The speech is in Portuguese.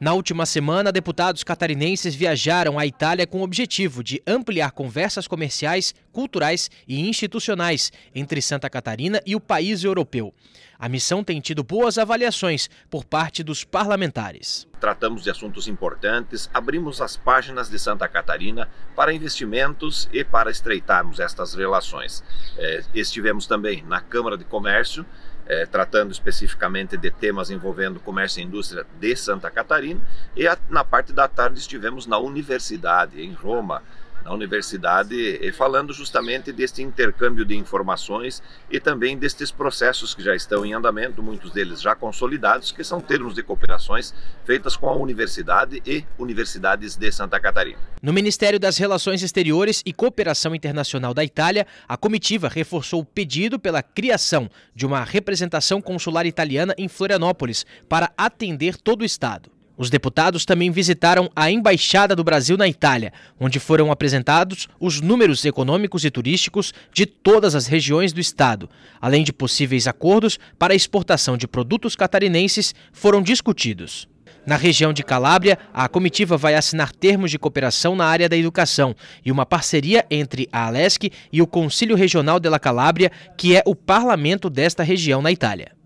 Na última semana, deputados catarinenses viajaram à Itália com o objetivo de ampliar conversas comerciais, culturais e institucionais entre Santa Catarina e o país europeu. A missão tem tido boas avaliações por parte dos parlamentares. Tratamos de assuntos importantes, abrimos as páginas de Santa Catarina para investimentos e para estreitarmos estas relações. Eh, estivemos também na Câmara de Comércio, eh, tratando especificamente de temas envolvendo comércio e indústria de Santa Catarina, e na parte da tarde estivemos na universidade, em Roma, na universidade, falando justamente deste intercâmbio de informações e também destes processos que já estão em andamento, muitos deles já consolidados, que são termos de cooperações feitas com a universidade e universidades de Santa Catarina. No Ministério das Relações Exteriores e Cooperação Internacional da Itália, a comitiva reforçou o pedido pela criação de uma representação consular italiana em Florianópolis para atender todo o estado. Os deputados também visitaram a Embaixada do Brasil na Itália, onde foram apresentados os números econômicos e turísticos de todas as regiões do estado. Além de possíveis acordos para a exportação de produtos catarinenses, foram discutidos. Na região de Calábria, a comitiva vai assinar termos de cooperação na área da educação e uma parceria entre a Alesc e o Conselho Regional della Calábria, que é o parlamento desta região na Itália.